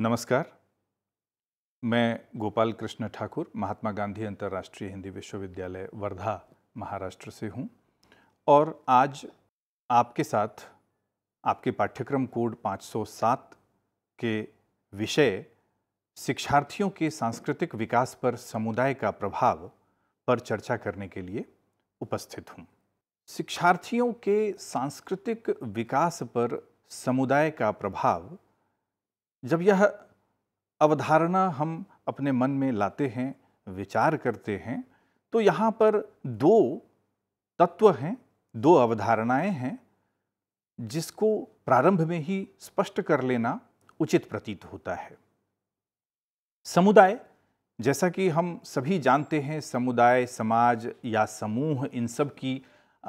नमस्कार मैं गोपाल कृष्ण ठाकुर महात्मा गांधी अंतर्राष्ट्रीय हिंदी विश्वविद्यालय वर्धा महाराष्ट्र से हूं और आज आपके साथ आपके पाठ्यक्रम कोड 507 के विषय शिक्षार्थियों के सांस्कृतिक विकास पर समुदाय का प्रभाव पर चर्चा करने के लिए उपस्थित हूं शिक्षार्थियों के सांस्कृतिक विकास पर समुदाय का प्रभाव जब यह अवधारणा हम अपने मन में लाते हैं विचार करते हैं तो यहाँ पर दो तत्व हैं दो अवधारणाएं हैं जिसको प्रारंभ में ही स्पष्ट कर लेना उचित प्रतीत होता है समुदाय जैसा कि हम सभी जानते हैं समुदाय समाज या समूह इन सब की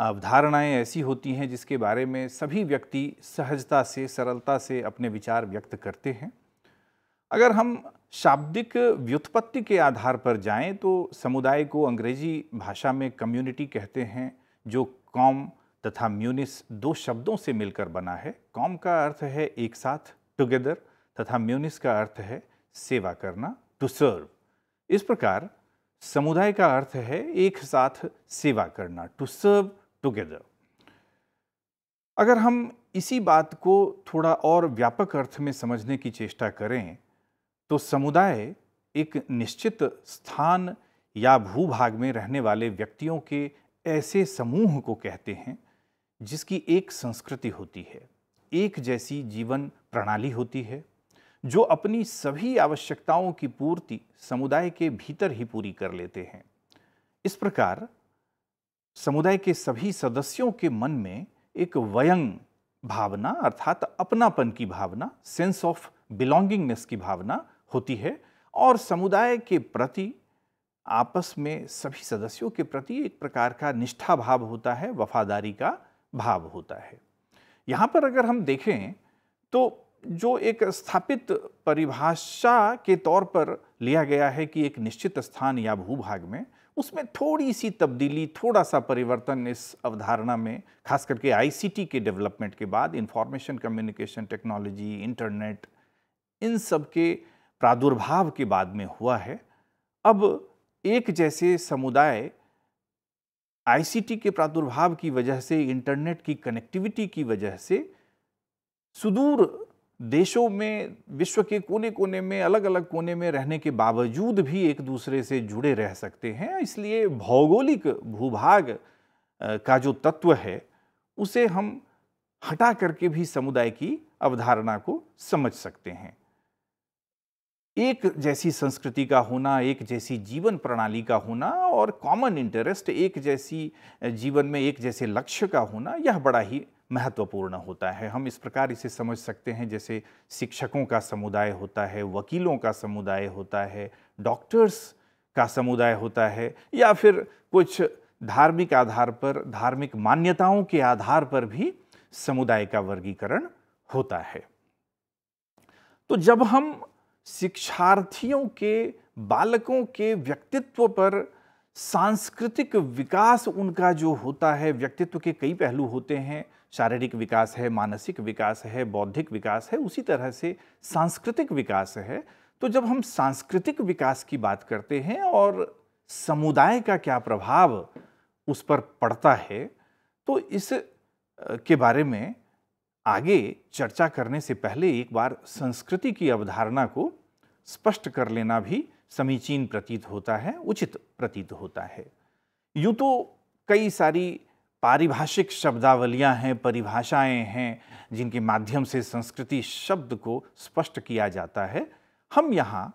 अवधारणाएं ऐसी होती हैं जिसके बारे में सभी व्यक्ति सहजता से सरलता से अपने विचार व्यक्त करते हैं अगर हम शाब्दिक व्युत्पत्ति के आधार पर जाएं तो समुदाय को अंग्रेजी भाषा में कम्युनिटी कहते हैं जो कॉम तथा म्यूनिस दो शब्दों से मिलकर बना है कॉम का अर्थ है एक साथ टुगेदर तथा म्यूनिस का अर्थ है सेवा करना टू सर्व इस प्रकार समुदाय का अर्थ है एक साथ सेवा करना टू सर्व टुगेदर अगर हम इसी बात को थोड़ा और व्यापक अर्थ में समझने की चेष्टा करें तो समुदाय एक निश्चित स्थान या भूभाग में रहने वाले व्यक्तियों के ऐसे समूह को कहते हैं जिसकी एक संस्कृति होती है एक जैसी जीवन प्रणाली होती है जो अपनी सभी आवश्यकताओं की पूर्ति समुदाय के भीतर ही पूरी कर लेते हैं इस प्रकार समुदाय के सभी सदस्यों के मन में एक वयंग भावना अर्थात अपनापन की भावना सेंस ऑफ बिलोंगिंगनेस की भावना होती है और समुदाय के प्रति आपस में सभी सदस्यों के प्रति एक प्रकार का निष्ठा भाव होता है वफादारी का भाव होता है यहाँ पर अगर हम देखें तो जो एक स्थापित परिभाषा के तौर पर लिया गया है कि एक निश्चित स्थान या भूभाग में उसमें थोड़ी सी तब्दीली थोड़ा सा परिवर्तन इस अवधारणा में खास करके आईसीटी के डेवलपमेंट के बाद इंफॉर्मेशन कम्युनिकेशन टेक्नोलॉजी इंटरनेट इन सब के प्रादुर्भाव के बाद में हुआ है अब एक जैसे समुदाय आईसीटी के प्रादुर्भाव की वजह से इंटरनेट की कनेक्टिविटी की वजह से सुदूर देशों में विश्व के कोने कोने में अलग अलग कोने में रहने के बावजूद भी एक दूसरे से जुड़े रह सकते हैं इसलिए भौगोलिक भूभाग का जो तत्व है उसे हम हटा करके भी समुदाय की अवधारणा को समझ सकते हैं एक जैसी संस्कृति का होना एक जैसी जीवन प्रणाली का होना और कॉमन इंटरेस्ट एक जैसी जीवन में एक जैसे लक्ष्य का होना यह बड़ा ही महत्वपूर्ण होता है हम इस प्रकार इसे समझ सकते हैं जैसे शिक्षकों का समुदाय होता है वकीलों का समुदाय होता है डॉक्टर्स का समुदाय होता है या फिर कुछ धार्मिक आधार पर धार्मिक मान्यताओं के आधार पर भी समुदाय का वर्गीकरण होता है तो जब हम शिक्षार्थियों के बालकों के व्यक्तित्व पर सांस्कृतिक विकास उनका जो होता है व्यक्तित्व के कई पहलू होते हैं शारीरिक विकास है मानसिक विकास है बौद्धिक विकास है उसी तरह से सांस्कृतिक विकास है तो जब हम सांस्कृतिक विकास की बात करते हैं और समुदाय का क्या प्रभाव उस पर पड़ता है तो इस के बारे में आगे चर्चा करने से पहले एक बार संस्कृति की अवधारणा को स्पष्ट कर लेना भी समीचीन प्रतीत होता है उचित प्रतीत होता है यूँ तो कई सारी पारिभाषिक शब्दावलियाँ हैं परिभाषाएं हैं जिनके माध्यम से संस्कृति शब्द को स्पष्ट किया जाता है हम यहाँ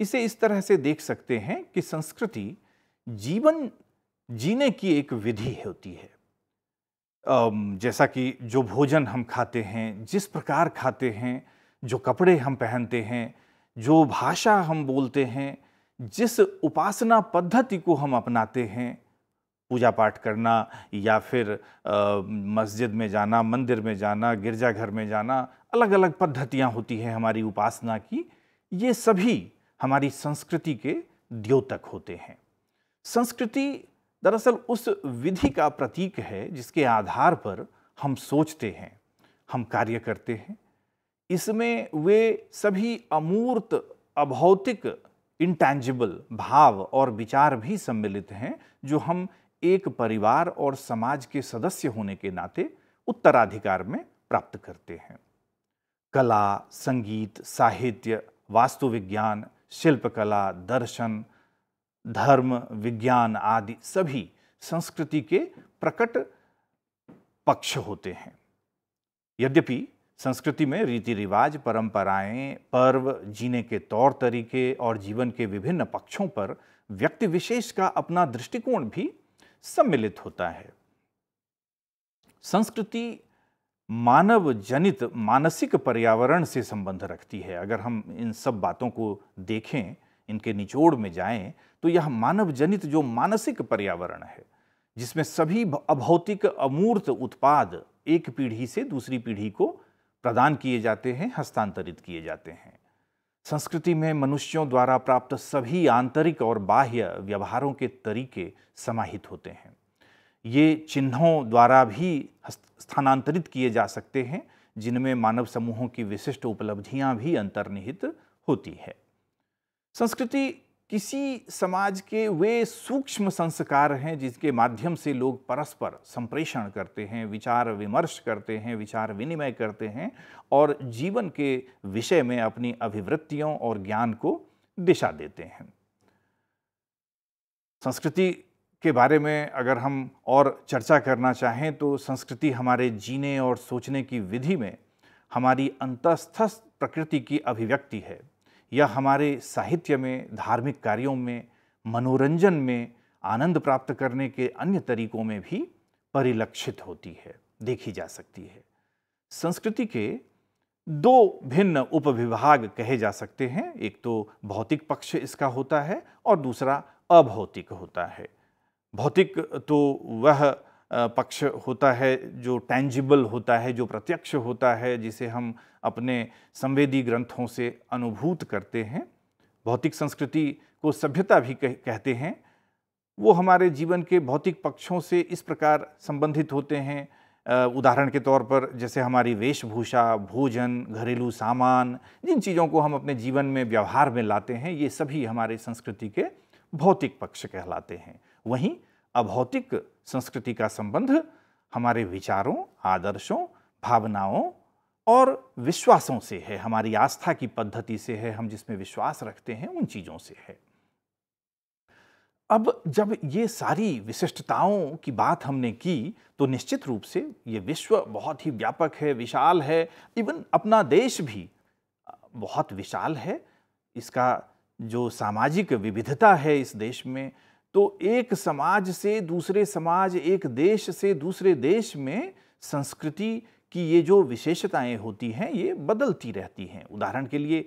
इसे इस तरह से देख सकते हैं कि संस्कृति जीवन जीने की एक विधि होती है जैसा कि जो भोजन हम खाते हैं जिस प्रकार खाते हैं जो कपड़े हम पहनते हैं जो भाषा हम बोलते हैं जिस उपासना पद्धति को हम अपनाते हैं पूजा पाठ करना या फिर मस्जिद में जाना मंदिर में जाना गिरजाघर में जाना अलग अलग पद्धतियाँ होती हैं हमारी उपासना की ये सभी हमारी संस्कृति के द्योतक होते हैं संस्कृति दरअसल उस विधि का प्रतीक है जिसके आधार पर हम सोचते हैं हम कार्य करते हैं इसमें वे सभी अमूर्त अभौतिक इंटैंजिबल भाव और विचार भी सम्मिलित हैं जो हम एक परिवार और समाज के सदस्य होने के नाते उत्तराधिकार में प्राप्त करते हैं कला संगीत साहित्य वास्तुविज्ञान शिल्पकला दर्शन धर्म विज्ञान आदि सभी संस्कृति के प्रकट पक्ष होते हैं यद्यपि संस्कृति में रीति रिवाज परंपराएं, पर्व जीने के तौर तरीके और जीवन के विभिन्न पक्षों पर व्यक्ति विशेष का अपना दृष्टिकोण भी सम्मिलित होता है संस्कृति मानव जनित मानसिक पर्यावरण से संबंध रखती है अगर हम इन सब बातों को देखें इनके निचोड़ में जाएं तो यह मानव जनित जो मानसिक पर्यावरण है जिसमें सभी अभौतिक अमूर्त उत्पाद एक पीढ़ी से दूसरी पीढ़ी को प्रदान किए जाते हैं हस्तांतरित किए जाते हैं संस्कृति में मनुष्यों द्वारा प्राप्त सभी आंतरिक और बाह्य व्यवहारों के तरीके समाहित होते हैं ये चिन्हों द्वारा भी स्थानांतरित किए जा सकते हैं जिनमें मानव समूहों की विशिष्ट उपलब्धियां भी अंतर्निहित होती है संस्कृति किसी समाज के वे सूक्ष्म संस्कार हैं जिसके माध्यम से लोग परस्पर संप्रेषण करते हैं विचार विमर्श करते हैं विचार विनिमय करते हैं और जीवन के विषय में अपनी अभिवृत्तियों और ज्ञान को दिशा देते हैं संस्कृति के बारे में अगर हम और चर्चा करना चाहें तो संस्कृति हमारे जीने और सोचने की विधि में हमारी अंतस्थ प्रकृति की अभिव्यक्ति है या हमारे साहित्य में धार्मिक कार्यों में मनोरंजन में आनंद प्राप्त करने के अन्य तरीकों में भी परिलक्षित होती है देखी जा सकती है संस्कृति के दो भिन्न उपविभाग कहे जा सकते हैं एक तो भौतिक पक्ष इसका होता है और दूसरा अभौतिक होता है भौतिक तो वह पक्ष होता है जो टैंजिबल होता है जो प्रत्यक्ष होता है जिसे हम अपने संवेदी ग्रंथों से अनुभूत करते हैं भौतिक संस्कृति को सभ्यता भी कह, कहते हैं वो हमारे जीवन के भौतिक पक्षों से इस प्रकार संबंधित होते हैं उदाहरण के तौर पर जैसे हमारी वेशभूषा भोजन घरेलू सामान जिन चीज़ों को हम अपने जीवन में व्यवहार में लाते हैं ये सभी हमारे संस्कृति के भौतिक पक्ष कहलाते हैं वहीं अभौतिक संस्कृति का संबंध हमारे विचारों आदर्शों भावनाओं और विश्वासों से है हमारी आस्था की पद्धति से है हम जिसमें विश्वास रखते हैं उन चीज़ों से है अब जब ये सारी विशिष्टताओं की बात हमने की तो निश्चित रूप से ये विश्व बहुत ही व्यापक है विशाल है इवन अपना देश भी बहुत विशाल है इसका जो सामाजिक विविधता है इस देश में तो एक समाज से दूसरे समाज एक देश से दूसरे देश में संस्कृति की ये जो विशेषताएं होती हैं ये बदलती रहती हैं उदाहरण के लिए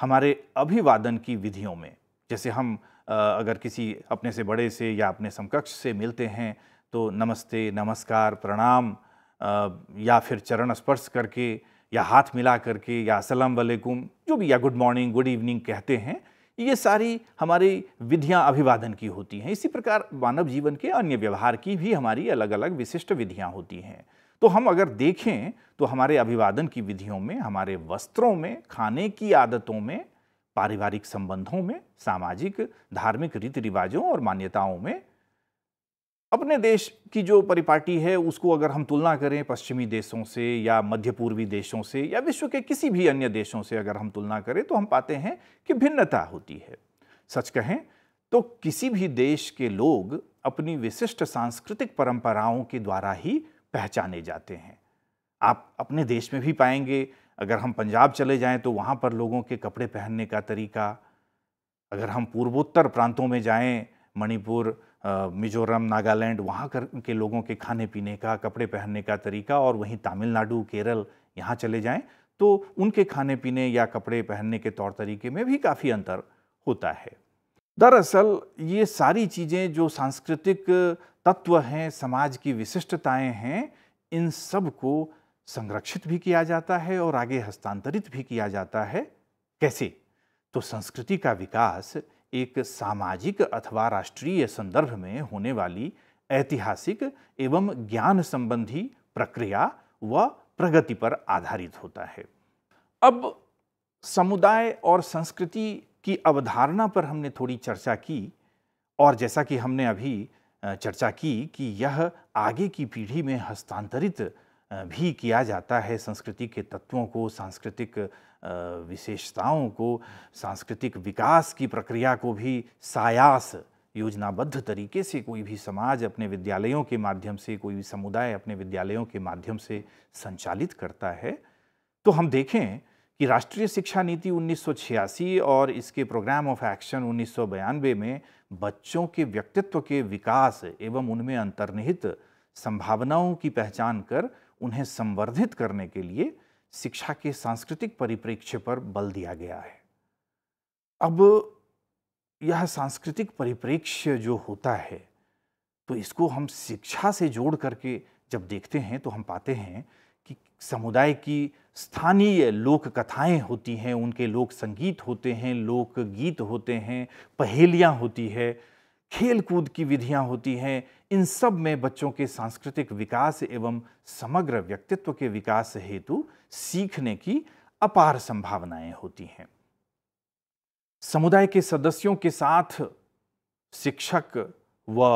हमारे अभिवादन की विधियों में जैसे हम अगर किसी अपने से बड़े से या अपने समकक्ष से मिलते हैं तो नमस्ते नमस्कार प्रणाम या फिर चरण स्पर्श करके या हाथ मिला करके या असलम वालेकुम जो भी या गुड मॉर्निंग गुड इवनिंग कहते हैं ये सारी हमारी विधियाँ अभिवादन की होती हैं इसी प्रकार मानव जीवन के अन्य व्यवहार की भी हमारी अलग अलग विशिष्ट विधियाँ होती हैं तो हम अगर देखें तो हमारे अभिवादन की विधियों में हमारे वस्त्रों में खाने की आदतों में पारिवारिक संबंधों में सामाजिक धार्मिक रीति रिवाजों और मान्यताओं में अपने देश की जो परिपाटी है उसको अगर हम तुलना करें पश्चिमी देशों से या मध्य पूर्वी देशों से या विश्व के किसी भी अन्य देशों से अगर हम तुलना करें तो हम पाते हैं कि भिन्नता होती है सच कहें तो किसी भी देश के लोग अपनी विशिष्ट सांस्कृतिक परंपराओं के द्वारा ही पहचाने जाते हैं आप अपने देश में भी पाएंगे अगर हम पंजाब चले जाएं तो वहाँ पर लोगों के कपड़े पहनने का तरीका अगर हम पूर्वोत्तर प्रांतों में जाएं मणिपुर मिजोरम नागालैंड वहाँ कर के लोगों के खाने पीने का कपड़े पहनने का तरीका और वहीं तमिलनाडु केरल यहाँ चले जाएं तो उनके खाने पीने या कपड़े पहनने के तौर तरीके में भी काफ़ी अंतर होता है दरअसल ये सारी चीज़ें जो सांस्कृतिक तत्व हैं समाज की विशिष्टताएं हैं इन सब को संरक्षित भी किया जाता है और आगे हस्तांतरित भी किया जाता है कैसे तो संस्कृति का विकास एक सामाजिक अथवा राष्ट्रीय संदर्भ में होने वाली ऐतिहासिक एवं ज्ञान संबंधी प्रक्रिया व प्रगति पर आधारित होता है अब समुदाय और संस्कृति की अवधारणा पर हमने थोड़ी चर्चा की और जैसा कि हमने अभी चर्चा की कि यह आगे की पीढ़ी में हस्तांतरित भी किया जाता है संस्कृति के तत्वों को सांस्कृतिक विशेषताओं को सांस्कृतिक विकास की प्रक्रिया को भी सायास योजनाबद्ध तरीके से कोई भी समाज अपने विद्यालयों के माध्यम से कोई भी समुदाय अपने विद्यालयों के माध्यम से संचालित करता है तो हम देखें कि राष्ट्रीय शिक्षा नीति 1986 और इसके प्रोग्राम ऑफ एक्शन उन्नीस में बच्चों के व्यक्तित्व के विकास एवं उनमें अंतर्निहित संभावनाओं की पहचान कर उन्हें संवर्धित करने के लिए शिक्षा के सांस्कृतिक परिप्रेक्ष्य पर बल दिया गया है अब यह सांस्कृतिक परिप्रेक्ष्य जो होता है तो इसको हम शिक्षा से जोड़ करके जब देखते हैं तो हम पाते हैं कि समुदाय की स्थानीय लोक कथाएं होती हैं उनके लोक संगीत होते हैं लोक गीत होते हैं पहेलियाँ होती है खेल कूद की विधियाँ होती हैं इन सब में बच्चों के सांस्कृतिक विकास एवं समग्र व्यक्तित्व के विकास हेतु सीखने की अपार संभावनाएं होती हैं समुदाय के सदस्यों के साथ शिक्षक व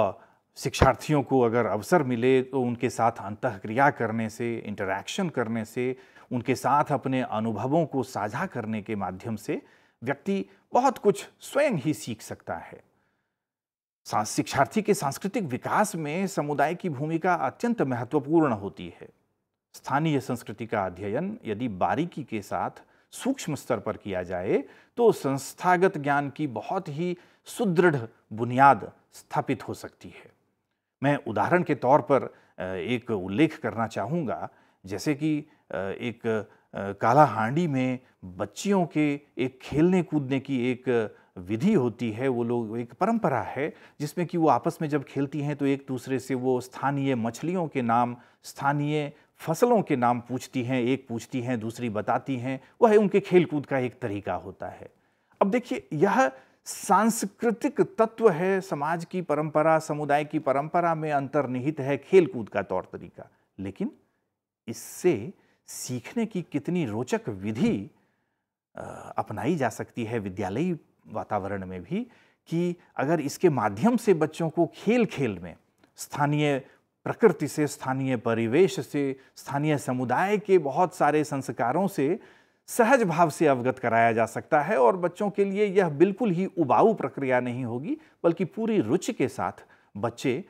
शिक्षार्थियों को अगर अवसर मिले तो उनके साथ अंतक्रिया करने से इंटरैक्शन करने से उनके साथ अपने अनुभवों को साझा करने के माध्यम से व्यक्ति बहुत कुछ स्वयं ही सीख सकता है शिक्षार्थी के सांस्कृतिक विकास में समुदाय की भूमिका अत्यंत महत्वपूर्ण होती है स्थानीय संस्कृति का अध्ययन यदि बारीकी के साथ सूक्ष्म स्तर पर किया जाए तो संस्थागत ज्ञान की बहुत ही सुदृढ़ बुनियाद स्थापित हो सकती है मैं उदाहरण के तौर पर एक उल्लेख करना चाहूँगा जैसे कि एक काला हांडी में बच्चियों के एक खेलने कूदने की एक विधि होती है वो लोग एक परंपरा है जिसमें कि वो आपस में जब खेलती हैं तो एक दूसरे से वो स्थानीय मछलियों के नाम स्थानीय फसलों के नाम पूछती हैं एक पूछती हैं दूसरी बताती हैं वह है उनके खेलकूद का एक तरीका होता है अब देखिए यह सांस्कृतिक तत्व है समाज की परंपरा समुदाय की परंपरा में अंतर्निहित है खेलकूद का तौर तरीका लेकिन इससे सीखने की कितनी रोचक विधि अपनाई जा सकती है विद्यालयी वातावरण में भी कि अगर इसके माध्यम से बच्चों को खेल खेल में स्थानीय प्रकृति से स्थानीय परिवेश से स्थानीय समुदाय के बहुत सारे संस्कारों से सहज भाव से अवगत कराया जा सकता है और बच्चों के लिए यह बिल्कुल ही उबाऊ प्रक्रिया नहीं होगी बल्कि पूरी रुचि के साथ बच्चे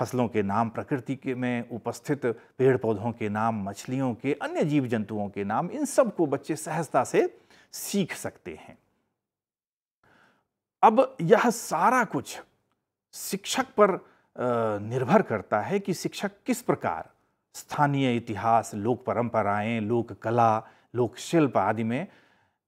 फसलों के नाम प्रकृति के में उपस्थित पेड़ पौधों के नाम मछलियों के अन्य जीव जंतुओं के नाम इन सब को बच्चे सहजता से सीख सकते हैं अब यह सारा कुछ शिक्षक पर निर्भर करता है कि शिक्षक किस प्रकार स्थानीय इतिहास लोक परंपराएं लोक कला लोक शिल्प आदि में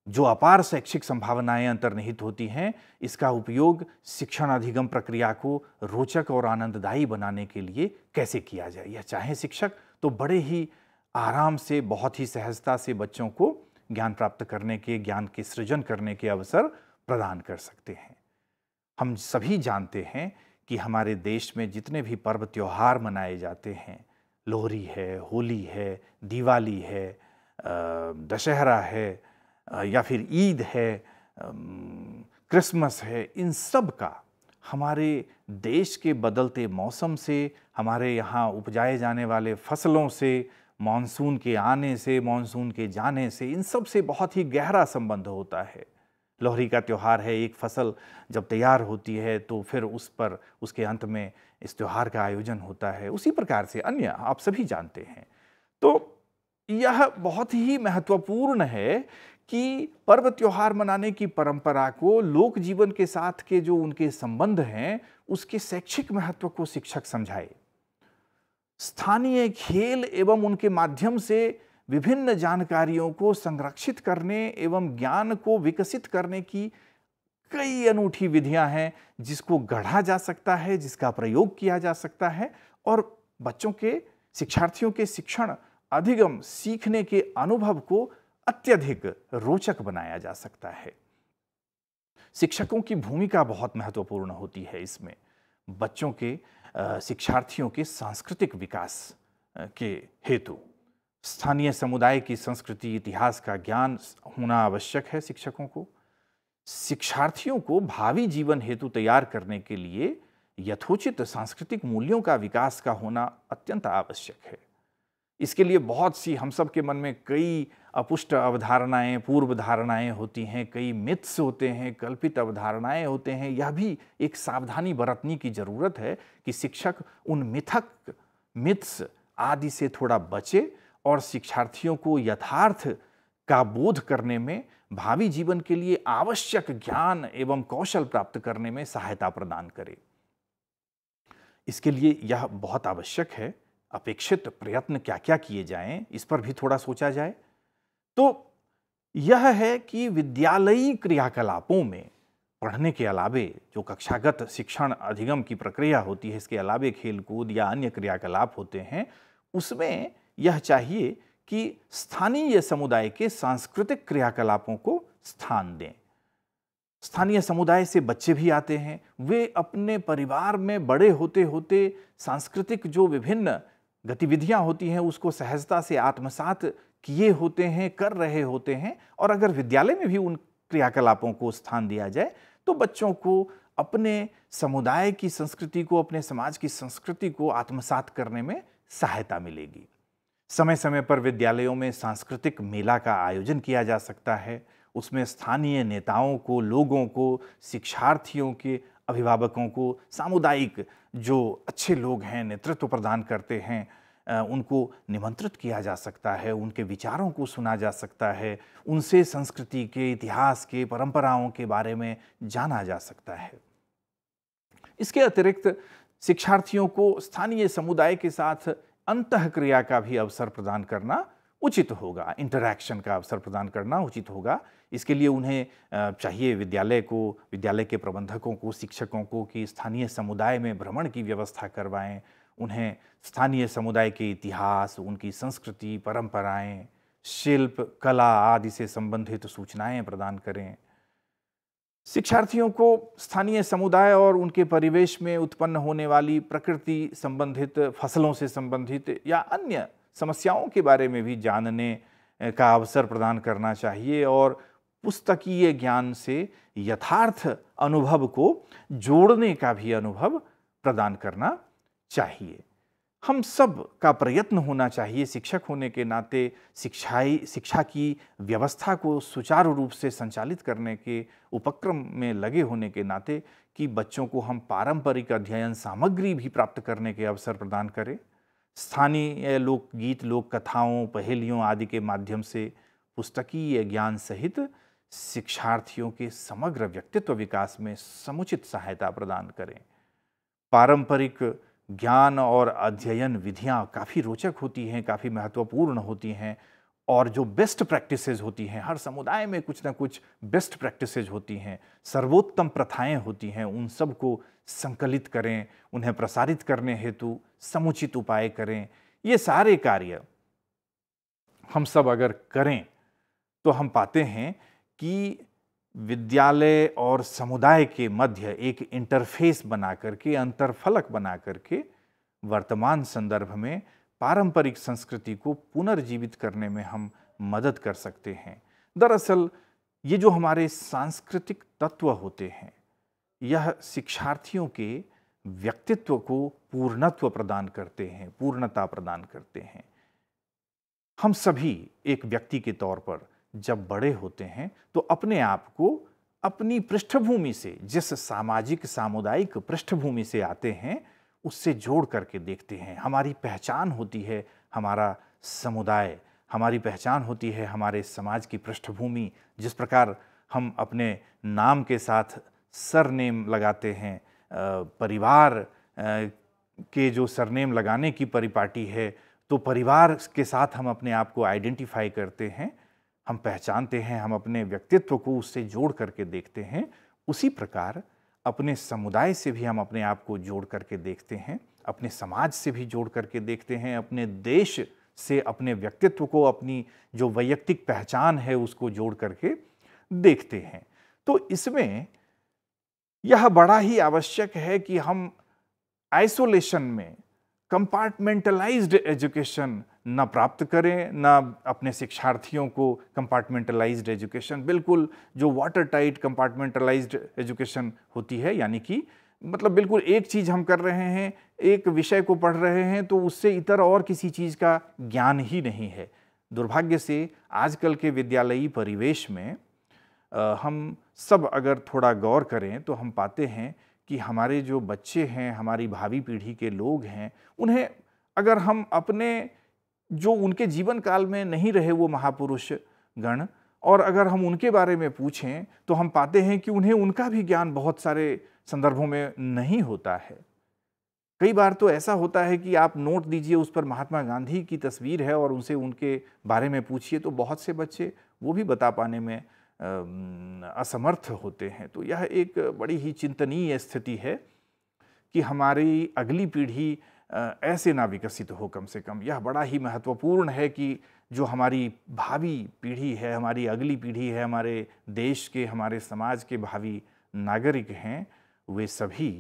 जो अपार शैक्षिक संभावनाएं अंतर्निहित होती हैं इसका उपयोग शिक्षण अधिगम प्रक्रिया को रोचक और आनंददायी बनाने के लिए कैसे किया जाए या चाहे शिक्षक तो बड़े ही आराम से बहुत ही सहजता से बच्चों को ज्ञान प्राप्त करने के ज्ञान के सृजन करने के अवसर प्रदान कर सकते हैं हम सभी जानते हैं कि हमारे देश में जितने भी पर्व त्यौहार मनाए जाते हैं लोहरी है होली है दिवाली है दशहरा है या फिर ईद है क्रिसमस है इन सब का हमारे देश के बदलते मौसम से हमारे यहाँ उपजाए जाने वाले फसलों से मानसून के आने से मानसून के जाने से इन सब से बहुत ही गहरा संबंध होता है लोहरी का त्यौहार है एक फसल जब तैयार होती है तो फिर उस पर उसके अंत में इस त्यौहार का आयोजन होता है उसी प्रकार से अन्य आप सभी जानते हैं तो यह बहुत ही महत्वपूर्ण है कि पर्व त्यौहार मनाने की परंपरा को लोक जीवन के साथ के जो उनके संबंध हैं उसके शैक्षिक महत्व को शिक्षक समझाए स्थानीय खेल एवं उनके माध्यम से विभिन्न जानकारियों को संरक्षित करने एवं ज्ञान को विकसित करने की कई अनूठी विधियां हैं जिसको गढ़ा जा सकता है जिसका प्रयोग किया जा सकता है और बच्चों के शिक्षार्थियों के शिक्षण अधिगम सीखने के अनुभव को अत्यधिक रोचक बनाया जा सकता है शिक्षकों की भूमिका बहुत महत्वपूर्ण होती है इसमें बच्चों के शिक्षार्थियों के सांस्कृतिक विकास के हेतु स्थानीय समुदाय की संस्कृति इतिहास का ज्ञान होना आवश्यक है शिक्षकों को शिक्षार्थियों को भावी जीवन हेतु तैयार करने के लिए यथोचित सांस्कृतिक मूल्यों का विकास का होना अत्यंत आवश्यक है इसके लिए बहुत सी हम सब के मन में कई अपुष्ट अवधारणाएं पूर्व धारणाएं होती हैं कई मिथ्स होते हैं कल्पित अवधारणाएं होते हैं यह भी एक सावधानी बरतने की ज़रूरत है कि शिक्षक उन मिथक मिथ्स आदि से थोड़ा बचे और शिक्षार्थियों को यथार्थ का बोध करने में भावी जीवन के लिए आवश्यक ज्ञान एवं कौशल प्राप्त करने में सहायता प्रदान करे इसके लिए यह बहुत आवश्यक है अपेक्षित प्रयत्न क्या क्या किए जाएं इस पर भी थोड़ा सोचा जाए तो यह है कि विद्यालयी क्रियाकलापों में पढ़ने के अलावे जो कक्षागत शिक्षण अधिगम की प्रक्रिया होती है इसके अलावे खेलकूद या अन्य क्रियाकलाप होते हैं उसमें यह चाहिए कि स्थानीय समुदाय के सांस्कृतिक क्रियाकलापों को स्थान दें स्थानीय समुदाय से बच्चे भी आते हैं वे अपने परिवार में बड़े होते होते सांस्कृतिक जो विभिन्न गतिविधियां होती हैं उसको सहजता से आत्मसात किए होते हैं कर रहे होते हैं और अगर विद्यालय में भी उन क्रियाकलापों को स्थान दिया जाए तो बच्चों को अपने समुदाय की संस्कृति को अपने समाज की संस्कृति को आत्मसात करने में सहायता मिलेगी समय समय पर विद्यालयों में सांस्कृतिक मेला का आयोजन किया जा सकता है उसमें स्थानीय नेताओं को लोगों को शिक्षार्थियों के अभिभावकों को सामुदायिक जो अच्छे लोग हैं नेतृत्व प्रदान करते हैं उनको निमंत्रित किया जा सकता है उनके विचारों को सुना जा सकता है उनसे संस्कृति के इतिहास के परंपराओं के बारे में जाना जा सकता है इसके अतिरिक्त शिक्षार्थियों को स्थानीय समुदाय के साथ अंत क्रिया का भी अवसर प्रदान करना उचित होगा इंटरैक्शन का अवसर प्रदान करना उचित होगा इसके लिए उन्हें चाहिए विद्यालय को विद्यालय के प्रबंधकों को शिक्षकों को कि स्थानीय समुदाय में भ्रमण की व्यवस्था करवाएं उन्हें स्थानीय समुदाय के इतिहास उनकी संस्कृति परंपराएं शिल्प कला आदि से संबंधित सूचनाएं प्रदान करें शिक्षार्थियों को स्थानीय समुदाय और उनके परिवेश में उत्पन्न होने वाली प्रकृति संबंधित फसलों से संबंधित या अन्य समस्याओं के बारे में भी जानने का अवसर प्रदान करना चाहिए और पुस्तकीय ज्ञान से यथार्थ अनुभव को जोड़ने का भी अनुभव प्रदान करना चाहिए हम सब का प्रयत्न होना चाहिए शिक्षक होने के नाते शिक्षाई शिक्षा की व्यवस्था को सुचारू रूप से संचालित करने के उपक्रम में लगे होने के नाते कि बच्चों को हम पारंपरिक अध्ययन सामग्री भी प्राप्त करने के अवसर प्रदान करें स्थानीय लोकगीत लोक कथाओं पहेलियों आदि के माध्यम से पुस्तकीय ज्ञान सहित शिक्षार्थियों के समग्र व्यक्तित्व विकास में समुचित सहायता प्रदान करें पारंपरिक ज्ञान और अध्ययन विधियाँ काफ़ी रोचक होती हैं काफ़ी महत्वपूर्ण होती हैं और जो बेस्ट प्रैक्टिसेज होती हैं हर समुदाय में कुछ ना कुछ बेस्ट प्रैक्टिसेज होती हैं सर्वोत्तम प्रथाएं होती हैं उन सबको संकलित करें उन्हें प्रसारित करने हेतु समुचित उपाय करें ये सारे कार्य हम सब अगर करें तो हम पाते हैं कि विद्यालय और समुदाय के मध्य एक इंटरफेस बना करके अंतरफलक बना करके वर्तमान संदर्भ में पारंपरिक संस्कृति को पुनर्जीवित करने में हम मदद कर सकते हैं दरअसल ये जो हमारे सांस्कृतिक तत्व होते हैं यह शिक्षार्थियों के व्यक्तित्व को पूर्णत्व प्रदान करते हैं पूर्णता प्रदान करते हैं हम सभी एक व्यक्ति के तौर पर जब बड़े होते हैं तो अपने आप को अपनी पृष्ठभूमि से जिस सामाजिक सामुदायिक पृष्ठभूमि से आते हैं उससे जोड़ करके देखते हैं हमारी पहचान होती है हमारा समुदाय हमारी पहचान होती है हमारे समाज की पृष्ठभूमि जिस प्रकार हम अपने नाम के साथ सरनेम लगाते हैं परिवार के जो सरनेम लगाने की परिपाटी है तो परिवार के साथ हम अपने आप को आइडेंटिफाई करते हैं हम पहचानते हैं हम अपने व्यक्तित्व को उससे जोड़ करके देखते हैं उसी प्रकार अपने समुदाय से भी हम अपने आप को जोड़ करके देखते हैं अपने समाज से भी जोड़ करके देखते हैं अपने देश से अपने व्यक्तित्व को अपनी जो वैयक्तिक पहचान है उसको जोड़ करके देखते हैं तो इसमें यह बड़ा ही आवश्यक है कि हम आइसोलेशन में कंपार्टमेंटलाइज्ड एजुकेशन ना प्राप्त करें ना अपने शिक्षार्थियों को कंपार्टमेंटलाइज्ड एजुकेशन बिल्कुल जो वाटर टाइट कंपार्टमेंटलाइज्ड एजुकेशन होती है यानी कि मतलब बिल्कुल एक चीज़ हम कर रहे हैं एक विषय को पढ़ रहे हैं तो उससे इतर और किसी चीज़ का ज्ञान ही नहीं है दुर्भाग्य से आजकल के विद्यालयी परिवेश में आ, हम सब अगर थोड़ा गौर करें तो हम पाते हैं कि हमारे जो बच्चे हैं हमारी भावी पीढ़ी के लोग हैं उन्हें अगर हम अपने जो उनके जीवन काल में नहीं रहे वो महापुरुष गण और अगर हम उनके बारे में पूछें तो हम पाते हैं कि उन्हें उनका भी ज्ञान बहुत सारे संदर्भों में नहीं होता है कई बार तो ऐसा होता है कि आप नोट दीजिए उस पर महात्मा गांधी की तस्वीर है और उनसे उनके बारे में पूछिए तो बहुत से बच्चे वो भी बता पाने में असमर्थ होते हैं तो यह एक बड़ी ही चिंतनीय स्थिति है कि हमारी अगली पीढ़ी ऐसे ना विकसित हो कम से कम यह बड़ा ही महत्वपूर्ण है कि जो हमारी भावी पीढ़ी है हमारी अगली पीढ़ी है हमारे देश के हमारे समाज के भावी नागरिक हैं वे सभी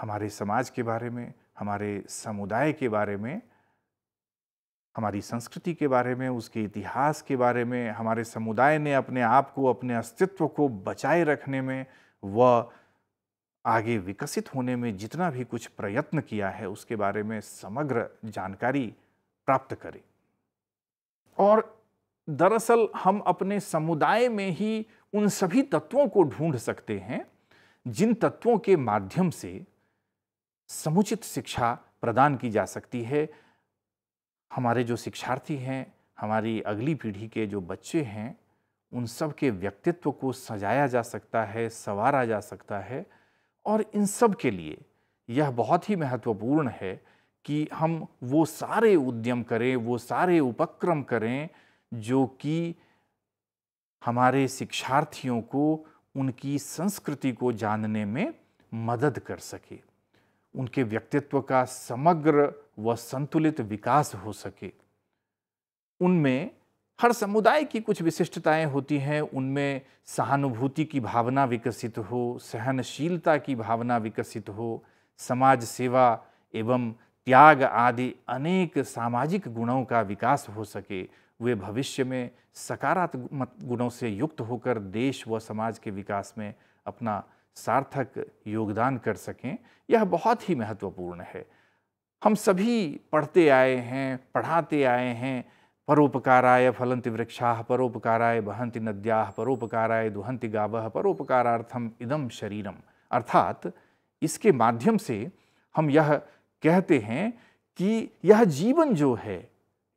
हमारे समाज के बारे में हमारे समुदाय के बारे में हमारी संस्कृति के बारे में उसके इतिहास के बारे में हमारे समुदाय ने अपने आप को अपने अस्तित्व को बचाए रखने में व आगे विकसित होने में जितना भी कुछ प्रयत्न किया है उसके बारे में समग्र जानकारी प्राप्त करें और दरअसल हम अपने समुदाय में ही उन सभी तत्वों को ढूंढ सकते हैं जिन तत्वों के माध्यम से समुचित शिक्षा प्रदान की जा सकती है हमारे जो शिक्षार्थी हैं हमारी अगली पीढ़ी के जो बच्चे हैं उन सब के व्यक्तित्व को सजाया जा सकता है संवारा जा सकता है और इन सब के लिए यह बहुत ही महत्वपूर्ण है कि हम वो सारे उद्यम करें वो सारे उपक्रम करें जो कि हमारे शिक्षार्थियों को उनकी संस्कृति को जानने में मदद कर सके उनके व्यक्तित्व का समग्र व संतुलित विकास हो सके उनमें हर समुदाय की कुछ विशिष्टताएं होती हैं उनमें सहानुभूति की भावना विकसित हो सहनशीलता की भावना विकसित हो समाज सेवा एवं त्याग आदि अनेक सामाजिक गुणों का विकास हो सके वे भविष्य में सकारात्मक गुणों से युक्त होकर देश व समाज के विकास में अपना सार्थक योगदान कर सकें यह बहुत ही महत्वपूर्ण है हम सभी पढ़ते आए हैं पढ़ाते आए हैं परोपकाराय फलंति वृक्षा परोपकाराय बहंति नद्या परोपकाराय दुहंति गावह परोपकारार्थम इदम शरीरम अर्थात इसके माध्यम से हम यह कहते हैं कि यह जीवन जो है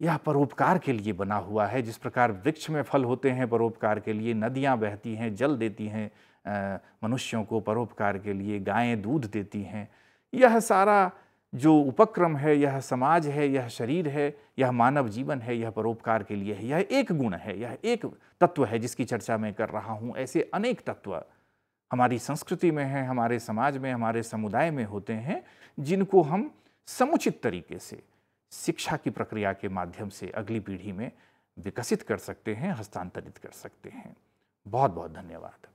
यह परोपकार के लिए बना हुआ है जिस प्रकार वृक्ष में फल होते हैं परोपकार के लिए नदियाँ बहती हैं जल देती हैं मनुष्यों को परोपकार के लिए गायें दूध देती हैं यह सारा जो उपक्रम है यह समाज है यह शरीर है यह मानव जीवन है यह परोपकार के लिए है यह एक गुण है यह एक तत्व है जिसकी चर्चा मैं कर रहा हूँ ऐसे अनेक तत्व हमारी संस्कृति में हैं हमारे समाज में हमारे समुदाय में होते हैं जिनको हम समुचित तरीके से शिक्षा की प्रक्रिया के माध्यम से अगली पीढ़ी में विकसित कर सकते हैं हस्तांतरित कर सकते हैं बहुत बहुत धन्यवाद